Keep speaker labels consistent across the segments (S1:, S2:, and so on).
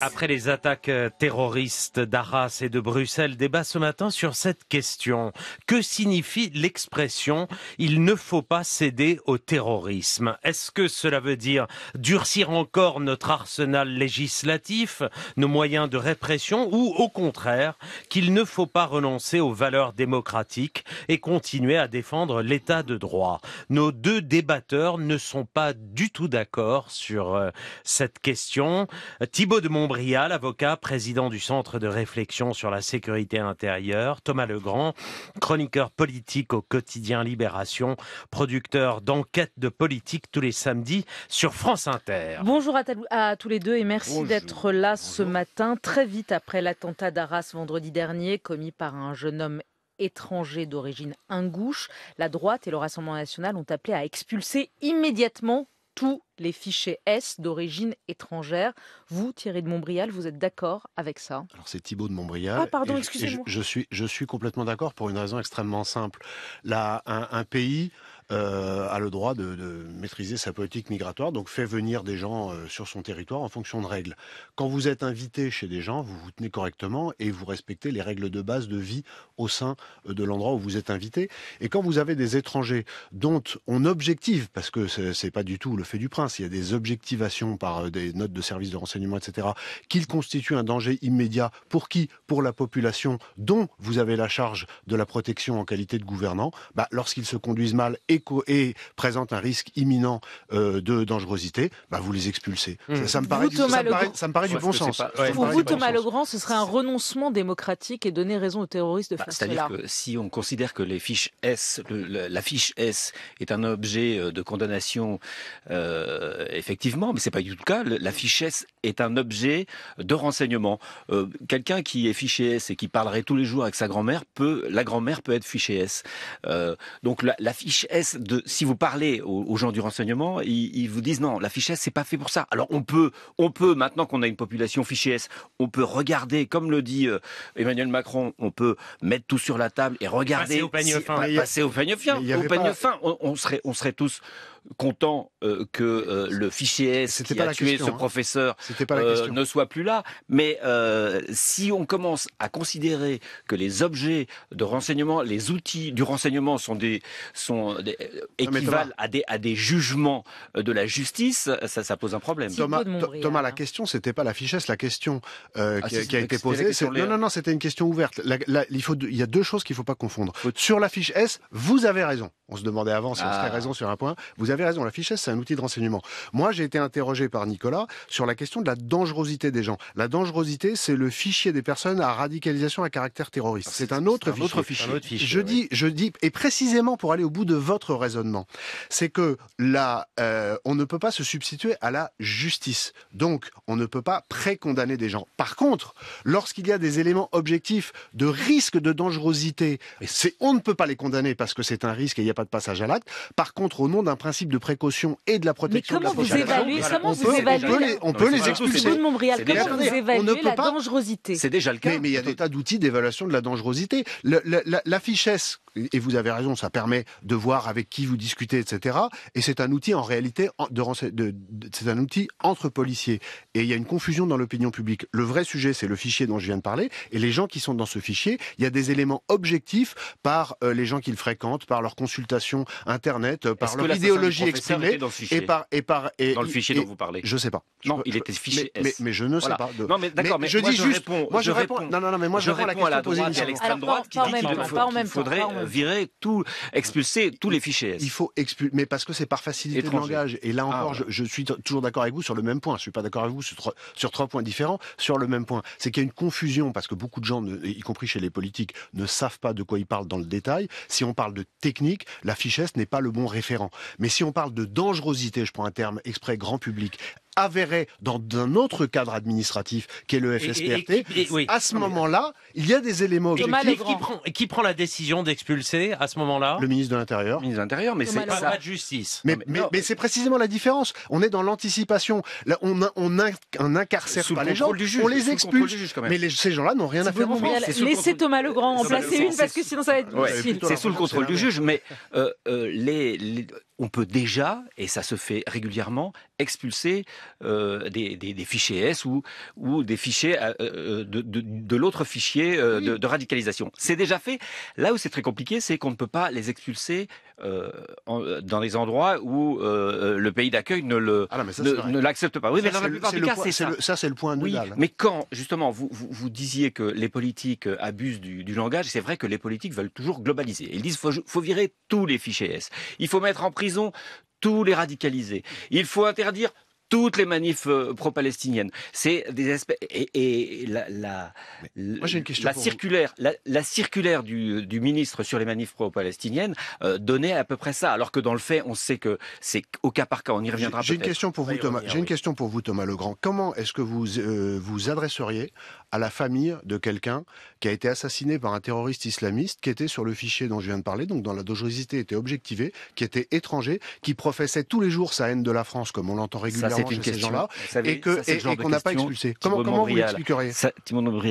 S1: Après les attaques euh, terroristes d'Arras et de Bruxelles, débat ce matin sur cette question. Que signifie l'expression il ne faut pas céder au terrorisme Est-ce que cela veut dire durcir encore notre arsenal législatif, nos moyens de répression ou au contraire qu'il ne faut pas renoncer aux valeurs démocratiques et continuer à défendre l'état de droit Nos deux débatteurs ne sont pas du tout d'accord sur euh, cette question. Thibaut de Mont L'avocat avocat, président du Centre de réflexion sur la sécurité intérieure, Thomas Legrand, chroniqueur politique au quotidien Libération, producteur d'enquêtes de politique tous les samedis sur France Inter.
S2: Bonjour à, à tous les deux et merci d'être là ce matin, très vite après l'attentat d'Arras vendredi dernier commis par un jeune homme étranger d'origine ingouche. La droite et le Rassemblement national ont appelé à expulser immédiatement tous les fichiers S d'origine étrangère. Vous, Thierry de Montbrial, vous êtes d'accord avec ça
S3: Alors c'est Thibault de Montbrial. Ah pardon, excusez-moi. Je, suis, je suis complètement d'accord pour une raison extrêmement simple. Là, un pays euh, a le droit de, maîtriser sa politique migratoire, donc fait venir des gens euh, sur son territoire en fonction de règles. Quand vous êtes invité chez des gens, vous vous tenez correctement et vous respectez les règles de base de vie au sein euh, de l'endroit où vous êtes invité. Et quand vous avez des étrangers dont on objective, parce que c'est pas du tout le fait du prince, il y a des objectivations par des notes de services de renseignement, etc., qu'ils constituent un danger immédiat pour qui Pour la population dont vous avez la charge de la protection en qualité de gouvernant. Bah, lorsqu'ils se conduisent mal et et, présente un risque imminent euh, de dangerosité, bah, vous les expulsez. Ça, me paraît du, bon sens.
S4: Pour vous, Thomas
S2: Legrand, ce serait un renoncement démocratique et donner raison aux terroristes de bah, faire C'est-à-dire que
S4: si on considère que les fiches S, la, fiche S est un objet euh, de condamnation, euh, effectivement, mais c'est pas du tout le cas. La fiche S est un objet de renseignement. Quelqu'un qui est fiché S et qui parlerait tous les jours avec sa grand-mère peut, la grand-mère peut être fichée S. donc la fiche S si vous parlez aux, gens du renseignement, ils, vous disent non, la fichesse c'est pas fait pour ça. Alors on peut, on peut maintenant qu'on a une population fichée on peut regarder, comme le dit euh, Emmanuel Macron, on peut mettre tout sur la table et regarder. Passer au peigne fin. Passer au peigne fin. Au on serait tous content euh, que euh, le fichier S qui a tué ce hein. professeur euh, ne soit plus là. Mais si on commence à considérer que les objets de renseignement, les outils du renseignement sont des sont des, à des à des jugements de la justice, ça, ça pose un problème. Thomas, la hein.
S3: question c'était pas la fichesse, la question ah, qui, a été posée. Non non non, c'était une question ouverte. il faut il y a deux choses qu'il faut pas confondre. Sur la fiche S, vous avez raison. On se demandait avant si on ah. serait raison sur un point. Vous vous avez raison, la fichesse, c'est un outil de renseignement. Moi, j'ai été interrogé par Nicolas sur la question de la dangerosité des gens. La dangerosité, c'est le fichier des personnes à radicalisation à caractère terroriste. Ah, c'est un, autre, fichier. je, dis, je dis, et précisément pour aller au bout de votre raisonnement, c'est que là, euh, on ne peut pas se substituer à la justice. Donc, on ne peut pas pré-condamner des gens. Par contre, lorsqu'il y a des éléments objectifs de risque de dangerosité, on ne peut pas les condamner parce que c'est un risque et il n'y a pas de passage à l'acte. Par contre, au nom d'un principe de précaution et de la protection comment de la vous comment on vous peut, évaluez on peut les, expulser. Vous Montréal, comment vous la dangerosité C'est déjà le cas. Mais, il y a des tas d'outils d'évaluation de la dangerosité. la fichesse et vous avez raison, ça permet de voir avec qui vous discutez, etc. Et c'est un outil en réalité de, de, c'est un outil entre policiers. Et il y a une confusion dans l'opinion publique. Le vrai sujet, c'est le fichier dont je viens de parler. Et les gens qui sont dans ce fichier, il y a des éléments objectifs par euh, les gens qu'ils fréquentent, par leur consultation internet, euh, par leur idéologie exprimée dans et par et par et, dans le fichier dont vous parlez. Je sais pas. non, il était fichier mais, Mais, je ne sais pas. Non, mais d'accord. Mais, je dis juste. moi je réponds. Non, non, non, mais moi je, réponds à la question posée à l'extrême droite qui dit qu'il
S4: faudrait virer tout, expulser tous les fichiers. Il
S3: faut expulser, mais parce que c'est par
S4: facilité de langage.
S3: Et là ah, encore, je, suis toujours d'accord avec vous sur le même point. Je suis pas d'accord avec vous sur sur trois points différents. Sur le même point, c'est qu'il y a une confusion parce que beaucoup de gens, y compris chez les politiques, ne savent pas de quoi ils parlent dans le détail. Si on parle de technique, la fichesse n'est pas le bon référent. Mais si on parle de dangerosité, je prends un terme exprès grand public, avéré dans un autre cadre administratif qui est le FSPRT, à ce moment-là, il y a des éléments objectifs. Qui prend,
S1: qui prend la décision d'expulser à ce moment-là Le ministre de l'Intérieur. Le ministre de l'Intérieur, mais c'est pas, justice.
S3: Mais, mais, c'est précisément la différence. On est dans l'anticipation. on, on, incarcère pas le les gens, du juge, on les expulse. Mais ces gens-là n'ont rien à faire en France. Laissez
S2: Thomas Legrand en placer une parce que sinon ça va être difficile. C'est sous le contrôle du juge,
S4: mais euh, euh, les on peut déjà, et ça se fait régulièrement, expulser euh, des, fichiers S ou, des fichiers euh, euh, de, l'autre fichier de, radicalisation. C'est déjà fait. Là où c'est très compliqué, c'est qu'on ne peut pas les expulser euh, euh, dans les endroits où euh, le pays d'accueil ne le ah ne, l'accepte pas. ça, mais dans la plupart des cas, c'est ça. c'est le point oui, mais quand justement vous, vous, disiez que les politiques abusent du, langage, c'est vrai que les politiques veulent toujours globaliser. Ils disent faut faut virer tous les fichiers S. Il faut mettre en prison tous les radicalisés. Il faut interdire toutes les manifs euh, pro-palestiniennes. C'est des aspects... et, la, la, circulaire, la, circulaire du, ministre sur les manifs pro-palestiniennes euh, donnait à peu près ça, alors que dans le fait, on sait que c'est au cas par cas. On y reviendra. J'ai une question pour vous, Thomas. J'ai
S3: une question pour vous, Thomas Legrand. Comment est-ce que vous euh, vous adresseriez à la famille de quelqu'un qui a été assassiné par un terroriste islamiste, qui était sur le fichier dont je viens de parler, donc dans la dangerosité était objectivée, qui était étranger, qui professait tous les
S4: jours sa haine de la France, comme on l'entend régulièrement c'est une question, là et qu'on n'a pas expulsé. Comment, vous l'expliqueriez ça,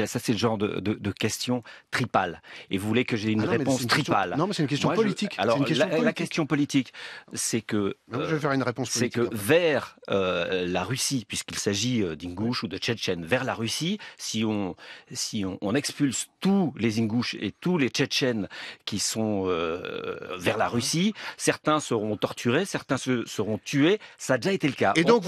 S4: ça c'est le genre de, question tripale. Et vous voulez que j'ai une ah réponse tripale Non, mais c'est une question politique. alors la, question politique, c'est que je euh, vais faire une réponse C'est que vers euh, la Russie, puisqu'il s'agit euh, d'Ingouches ou de Tchétchènes, vers la Russie, si on si on, expulse tous les Ingouches et tous les Tchétchènes qui sont vers la Russie, certains seront torturés, certains seront tués. Ça a déjà été le cas. Et donc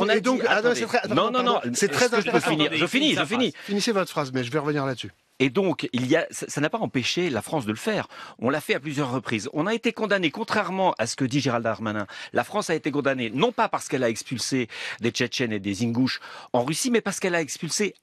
S4: non, non, non, c'est très Je, finis, je finis. Finissez votre phrase, mais je vais revenir là-dessus. Et donc, il y a, ça n'a pas empêché la France de le faire. On l'a fait à plusieurs reprises. On a été condamné, contrairement à ce que dit Gérald Darmanin. La France a été condamnée non pas parce qu'elle a expulsé des Tchétchènes et des Ingouches en Russie, mais parce qu'elle a expulsé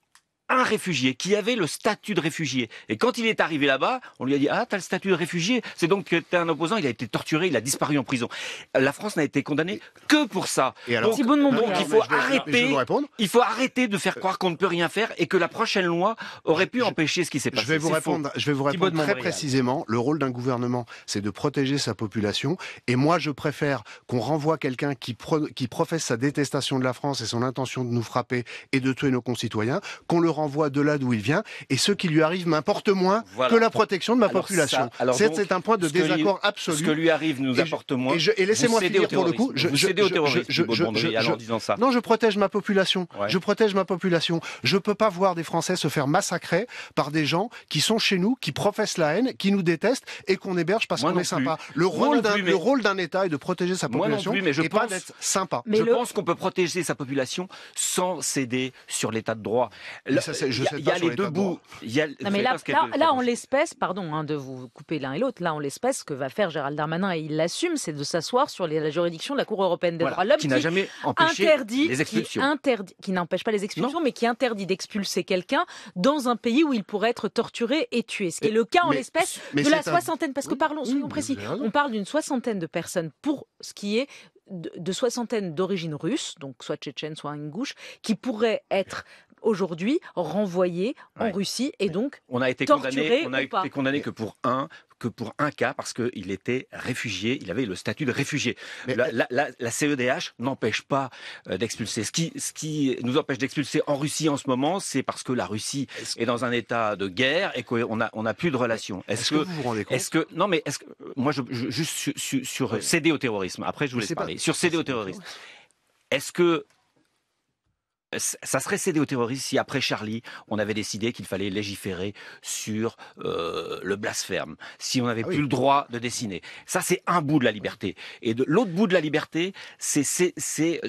S4: un réfugié qui avait le statut de réfugié. Et quand il est arrivé là-bas, on lui a dit Ah, t'as le statut de réfugié. C'est donc que t'es un opposant, il a été torturé, il a disparu en prison. La France n'a été condamnée que pour ça. Et alors, donc, bon il faut arrêter. Il faut arrêter de faire euh, croire qu'on ne peut rien faire et que la prochaine loi aurait pu empêcher ce qui s'est passé. Je vais vous répondre. Je vais vous très
S3: précisément. Le rôle d'un gouvernement, c'est de protéger sa population. Et moi, je préfère qu'on renvoie quelqu'un qui, qui professe sa détestation de la France et son intention de nous frapper et de tuer nos concitoyens, qu'on le renvoie de là d'où il vient et ce qui lui arrive m'importe moins que la protection de ma population. C'est un point de désaccord absolu. Ce que lui
S4: arrive nous importe moins. Et, laissez-moi finir pour le coup. Je, en disant
S3: ça. Non, je protège ma population. Je protège ma population. Je peux pas voir des Français se faire massacrer par des gens qui sont chez nous, qui professent la haine, qui nous détestent et qu'on héberge parce qu'on est sympa. Le rôle d'un rôle d'un État est de protéger sa population mais je et pense, pas d'être
S4: sympa. je pense qu'on peut protéger sa population sans céder sur l'État de droit sais Il y a les deux bouts. là,
S2: en l'espèce, pardon hein, de vous couper l'un et l'autre, là en l'espèce, ce que va faire Gérald Darmanin, et il l'assume, c'est de s'asseoir sur la juridiction de la Cour européenne des droits de l'homme qui n'a jamais empêché interdit, les expulsions. Qui, n'empêche pas les expulsions, mais qui interdit d'expulser quelqu'un dans un pays où il pourrait être torturé et tué. Ce qui est le cas en l'espèce de la soixantaine, parce que parlons, soyons précis, on parle d'une soixantaine de personnes pour ce qui est de, de soixantaine d'origine russe, donc soit tchétchène, soit ingouche, qui pourraient être aujourd'hui renvoyé en Russie et donc on a été condamné, on a été
S4: condamné que pour un que pour un cas parce qu'il était réfugié, il avait le statut de réfugié. La, CEDH n'empêche pas euh, d'expulser. Ce qui, ce qui nous empêche d'expulser en Russie en ce moment, c'est parce que la Russie est, dans un état de guerre et qu'on n'a on a plus de relations. Est-ce, que, vous vous rendez compte Est-ce que non mais est-ce que moi je, juste sur, céder au terrorisme. Après je vous laisse parler sur céder au terrorisme. Est-ce que ça serait cédé aux terroristes si après Charlie, on avait décidé qu'il fallait légiférer sur euh, le blasphème, si on n'avait ah plus le droit de dessiner. Ça, c'est un bout de la liberté. Et l'autre bout de la liberté, c'est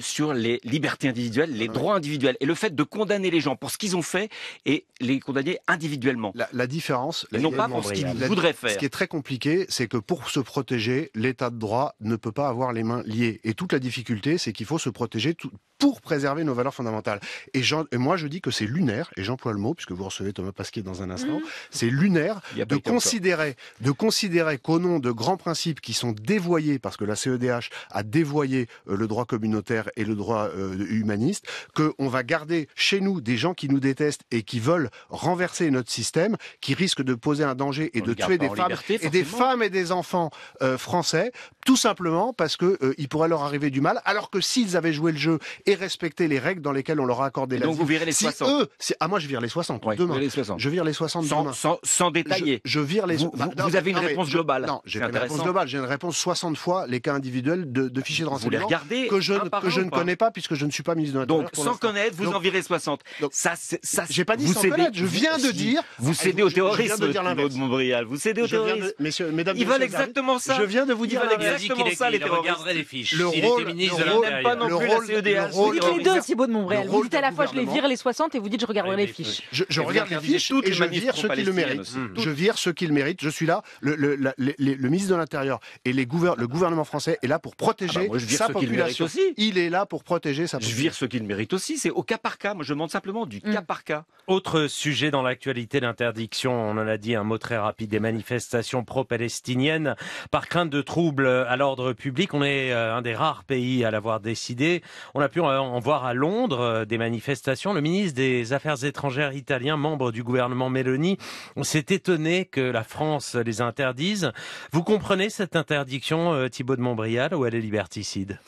S4: sur les libertés individuelles, les ah droits individuels, et le fait de condamner les gens pour ce qu'ils ont fait et les condamner individuellement. La, différence, non pas pour ce qu'ils voudraient faire. Ce qui est
S3: très compliqué, c'est que pour se protéger, l'État de droit ne peut pas avoir les mains liées. Et toute la difficulté, c'est qu'il faut se protéger pour préserver nos valeurs fondamentales. Et, moi, je dis que c'est lunaire, et j'emploie le mot, puisque vous recevez Thomas Pasquier dans un instant, mhm. c'est lunaire de considérer, de considérer qu'au nom de grands principes qui sont dévoyés, parce que la CEDH a dévoyé euh, le droit communautaire et le droit euh, humaniste, qu'on va garder chez nous des gens qui nous détestent et qui veulent renverser notre système, qui risquent de poser un danger et de tuer des femmes, et des femmes et des enfants euh, français, tout simplement parce que il pourrait leur arriver du mal, alors que s'ils avaient joué le jeu et respecté les règles dans lesquelles on leur a accordé Donc vous virez les si 60. Eux, ah moi je vire les 60 demain. Je vire les 60 sans, demain.
S4: Sans, détailler. Je, vire les. Vous, ah, avez une réponse globale. Non, j'ai une réponse globale.
S3: J'ai une réponse 60 fois les cas individuels de, de fichiers de renseignement. Vous les regardez que je que je ne connais pas puisque je ne suis pas ministre de l'Intérieur. Donc sans connaître,
S4: vous en virez 60. Ça, ça. J'ai pas dit sans connaître. Je viens de dire. Vous cédez au terrorisme. de Montréal, Vous cédez au terrorisme. Mesdames, ils veulent exactement ça. Je viens de vous dire exactement ça. Les terroristes. Le rôle. Le rôle. Le rôle. Les deux, Thibault
S2: de Montréal vous dites à la fois je les vire les 60 et vous dites je regarde eh euh, les fiches.
S3: Je, regarde les fiches et je vire ceux qui le méritent. Je vire ceux qui le méritent. Je suis là. Le, ministre de l'Intérieur et les le gouvernement français est là pour protéger ah bah sa population. Il, aussi.
S4: il est là pour protéger sa population. Je vire ce le méritent aussi. C'est au cas par cas. Moi, je demande simplement du mm. cas par cas.
S1: Autre sujet dans l'actualité, l'interdiction, on en a dit un mot très rapide, des manifestations pro-palestiniennes par crainte de troubles à l'ordre public. On est euh, un des rares pays à l'avoir décidé. On a pu en voir à Londres euh, des manifestations, le ministre des Affaires étrangères italien, membre du gouvernement Meloni, s'est étonné que la France les interdise.
S3: Vous comprenez cette interdiction, euh, Thibault de Montbrial, ou elle est liberticide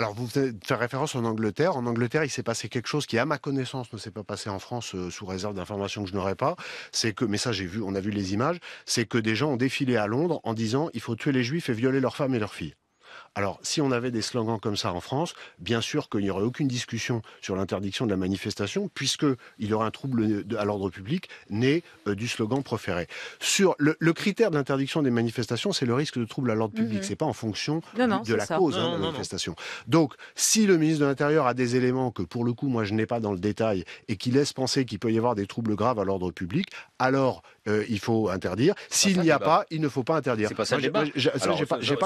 S3: alors, vous faites référence en Angleterre. En Angleterre, il s'est passé quelque chose qui, à ma connaissance, ne s'est pas passé en France, euh, sous réserve d'informations que je n'aurais pas. C'est que, mais ça, j'ai vu, on a vu les images, c'est que des gens ont défilé à Londres en disant il faut tuer les juifs et violer leurs femmes et leurs filles. Alors, si on avait des slogans comme ça en France, bien sûr qu'il n'y aurait aucune discussion sur l'interdiction de la manifestation, puisqu'il y aurait un trouble à l'ordre public né euh, du slogan proféré. Sur le, critère de l'interdiction des manifestations, c'est le risque de trouble à l'ordre mhm. public. Ce C'est pas en fonction hein, de la cause de la manifestation. Donc, si le ministre de l'Intérieur a des éléments que, pour le coup, moi, je n'ai pas dans le détail et qui laissent penser qu'il peut y avoir des troubles graves à l'ordre public, alors euh, il faut interdire. S'il n'y a pas, il ne faut pas interdire. C'est pas ça le débat.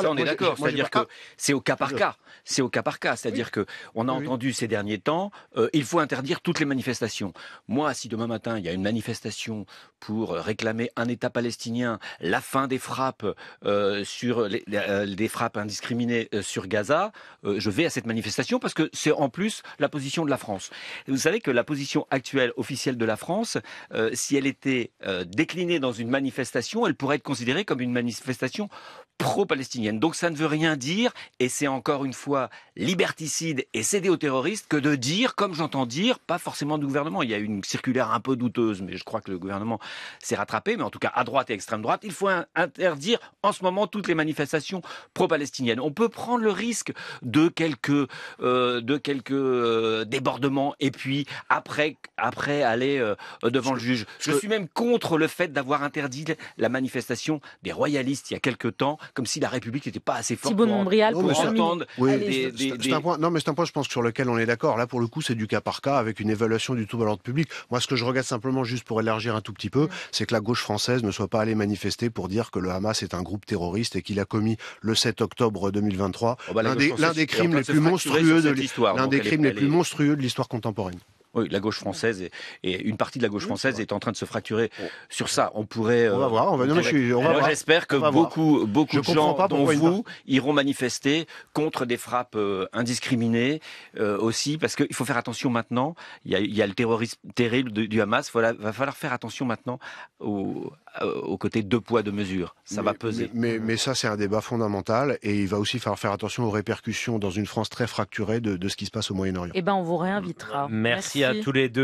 S3: on est d'accord. C'est-à-dire que
S4: c'est au cas par cas. C'est au cas par cas. C'est-à-dire que on a entendu ces derniers temps, euh, il faut interdire toutes les manifestations. Moi, si demain matin il y a une manifestation pour euh, réclamer un État palestinien, la fin des frappes sur les, des frappes indiscriminées sur Gaza, je vais à cette manifestation parce que c'est en plus la position de la France. Vous savez que la position actuelle officielle de la France, si elle était déclarée dans une manifestation, elle pourrait être considérée comme une manifestation pro-palestinienne. Donc ça ne veut rien dire, et c'est encore une fois liberticide et cédé aux terroristes que de dire, comme j'entends dire, pas forcément du gouvernement. Il y a une circulaire un peu douteuse, mais je crois que le gouvernement s'est rattrapé, mais en tout cas à droite et extrême droite, il faut interdire en ce moment toutes les manifestations pro-palestiniennes. On peut prendre le risque de quelques, euh, de quelques euh, débordements, et puis après, après aller euh, devant le juge. Je, je suis même contre le fait d'avoir interdit la manifestation des royalistes il y a quelques temps comme si la République n'était pas assez forte Thibault pour entendre Un point, Non, mais
S3: c'est un point, je pense, sur lequel on est d'accord. Là, pour le coup, c'est du cas par cas, avec une évaluation du tout à l'ordre public. Moi, ce que je regarde simplement, juste pour élargir un tout petit peu, c'est que la gauche française ne soit pas allée manifester pour dire que le Hamas est un groupe terroriste et qu'il a commis le 7 octobre 2023 bah, l'un des, crimes les plus monstrueux de l'histoire, l'un des crimes les plus
S4: monstrueux de l'histoire contemporaine. Oui, la gauche française et, une partie de la gauche française est en train de se fracturer. Oh. Sur ça, on pourrait. on euh, va voir. On va. va j'espère que beaucoup, beaucoup de gens, dont vous, iront manifester contre des frappes euh, indiscriminées euh, aussi, parce qu'il faut faire attention maintenant. Il y a, le terrorisme terrible du, Hamas. Voilà, va falloir faire attention maintenant au, euh, au côté deux poids, deux mesures. Ça va peser.
S3: Mais, ça, c'est un débat fondamental et il va aussi falloir faire attention aux répercussions dans une France très fracturée de, ce qui se passe au Moyen-Orient.
S2: Eh ben, on vous réinvitera. Merci. à tous
S3: les deux.